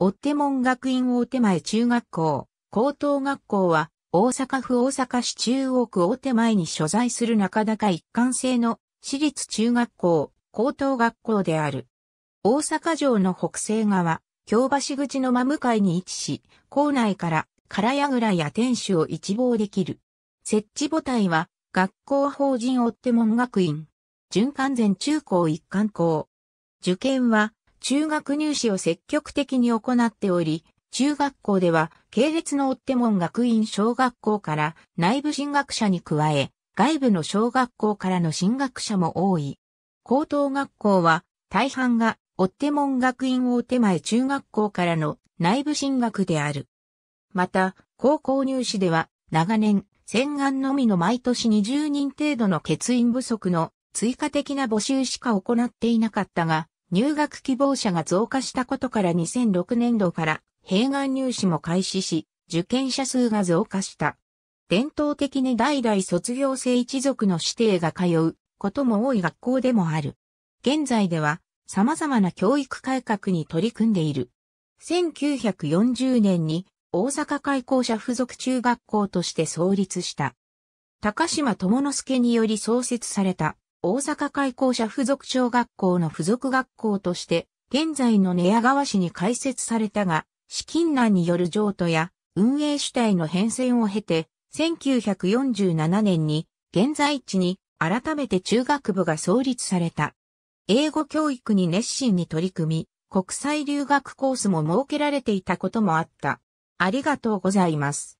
追手門学院大手前中学校、高等学校は、大阪府大阪市中央区大手前に所在する中高一貫性の私立中学校、高等学校である。大阪城の北西側、京橋口の真向かいに位置し、校内から唐櫓や天守を一望できる。設置母体は、学校法人追手門学院、循環前中高一貫校。受験は、中学入試を積極的に行っており、中学校では、系列の追手門学院小学校から内部進学者に加え、外部の小学校からの進学者も多い。高等学校は、大半が追手門学院大手前中学校からの内部進学である。また、高校入試では、長年、洗顔のみの毎年20人程度の欠員不足の追加的な募集しか行っていなかったが、入学希望者が増加したことから2006年度から併願入試も開始し、受験者数が増加した。伝統的に代々卒業生一族の指定が通うことも多い学校でもある。現在では様々な教育改革に取り組んでいる。1940年に大阪開校者附属中学校として創立した。高島智之助により創設された大阪開校者附属小学校の附属学校として、現在の寝屋川市に開設されたが、資金難による譲渡や運営主体の変遷を経て、1947年に現在地に改めて中学部が創立された。英語教育に熱心に取り組み、国際留学コースも設けられていたこともあった。ありがとうございます。